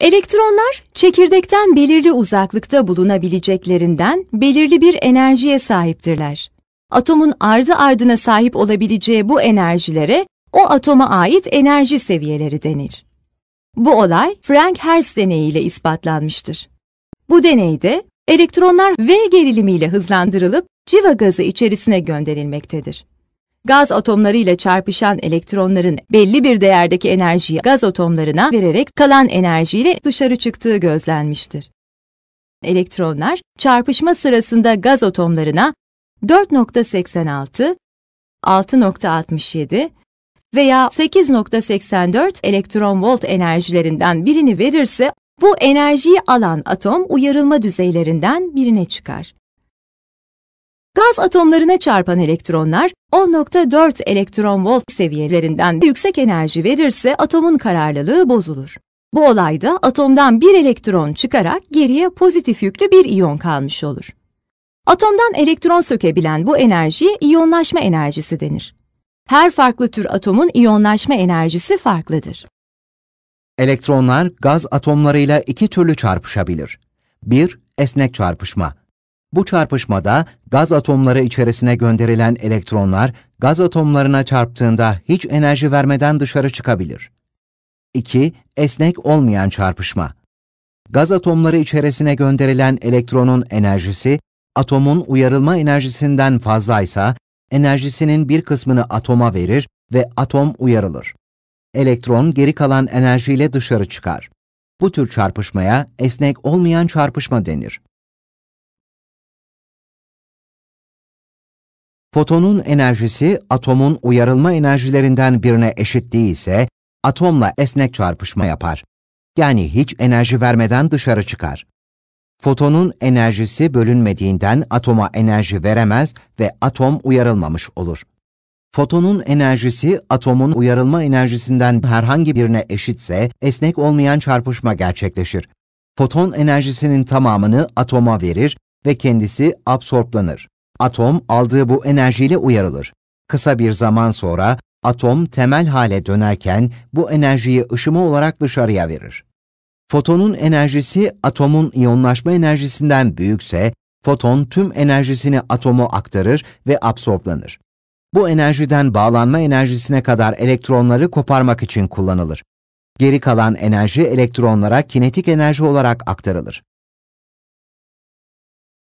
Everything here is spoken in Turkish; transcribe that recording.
Elektronlar çekirdekten belirli uzaklıkta bulunabileceklerinden belirli bir enerjiye sahiptirler. Atomun ardı ardına sahip olabileceği bu enerjilere o atoma ait enerji seviyeleri denir. Bu olay Frank Hertz deneyiyle ispatlanmıştır. Bu deneyde elektronlar V gerilimiyle hızlandırılıp civa gazı içerisine gönderilmektedir gaz atomları ile çarpışan elektronların belli bir değerdeki enerjiyi gaz atomlarına vererek kalan enerjiyle dışarı çıktığı gözlenmiştir. Elektronlar çarpışma sırasında gaz atomlarına 4.86, 6.67 veya 8.84 elektron volt enerjilerinden birini verirse bu enerjiyi alan atom uyarılma düzeylerinden birine çıkar. Gaz atomlarına çarpan elektronlar 10.4 elektron volt seviyelerinden yüksek enerji verirse atomun kararlılığı bozulur. Bu olayda atomdan bir elektron çıkarak geriye pozitif yüklü bir iyon kalmış olur. Atomdan elektron sökebilen bu enerjiye iyonlaşma enerjisi denir. Her farklı tür atomun iyonlaşma enerjisi farklıdır. Elektronlar gaz atomlarıyla iki türlü çarpışabilir. 1. Esnek çarpışma bu çarpışmada gaz atomları içerisine gönderilen elektronlar gaz atomlarına çarptığında hiç enerji vermeden dışarı çıkabilir. 2. Esnek olmayan çarpışma. Gaz atomları içerisine gönderilen elektronun enerjisi, atomun uyarılma enerjisinden fazlaysa, enerjisinin bir kısmını atoma verir ve atom uyarılır. Elektron geri kalan enerjiyle dışarı çıkar. Bu tür çarpışmaya esnek olmayan çarpışma denir. Fotonun enerjisi atomun uyarılma enerjilerinden birine eşitliği ise atomla esnek çarpışma yapar. Yani hiç enerji vermeden dışarı çıkar. Fotonun enerjisi bölünmediğinden atoma enerji veremez ve atom uyarılmamış olur. Fotonun enerjisi atomun uyarılma enerjisinden herhangi birine eşitse esnek olmayan çarpışma gerçekleşir. Foton enerjisinin tamamını atoma verir ve kendisi absorplanır. Atom aldığı bu enerjiyle uyarılır. Kısa bir zaman sonra atom temel hale dönerken bu enerjiyi ışıma olarak dışarıya verir. Fotonun enerjisi atomun iyonlaşma enerjisinden büyükse, foton tüm enerjisini atomu aktarır ve absorblanır. Bu enerjiden bağlanma enerjisine kadar elektronları koparmak için kullanılır. Geri kalan enerji elektronlara kinetik enerji olarak aktarılır.